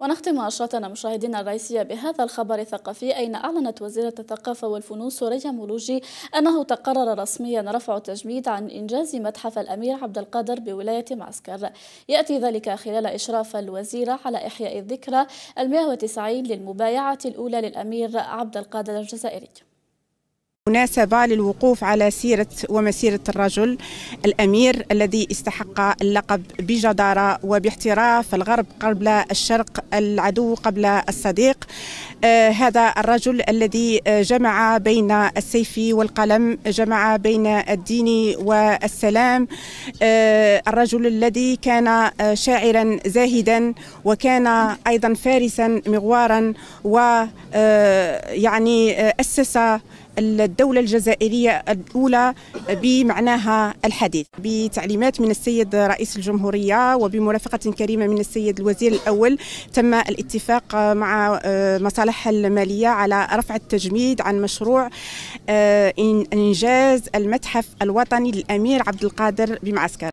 ونختم أشرتنا مشاهدينا الرئيسية بهذا الخبر الثقافي أين أعلنت وزيرة الثقافة والفنون سوريا مولوجي أنه تقرر رسميا رفع التجميد عن إنجاز متحف الأمير عبد القادر بولاية معسكر يأتي ذلك خلال إشراف الوزيرة على إحياء الذكرى المئة وتسعين للمبايعة الأولى للأمير عبد القادر الجزائري مناسبة للوقوف على سيرة ومسيرة الرجل الأمير الذي استحق اللقب بجدارة وباحتراف الغرب قبل الشرق العدو قبل الصديق آه هذا الرجل الذي آه، جمع بين السيف والقلم جمع بين الدين والسلام آه الرجل الذي كان آه، شاعرا زاهدا وكان أيضا فارسا مغوارا ويعني آه، أسس الدولة الجزائرية الأولى بمعناها الحديث بتعليمات من السيد رئيس الجمهورية وبمرافقة كريمة من السيد الوزير الأول تم الاتفاق مع آه، مصالح المالية على رفع التجميد عن مشروع آه، إنجاز المتحف الوطني للأمير عبد القادر بمعسكر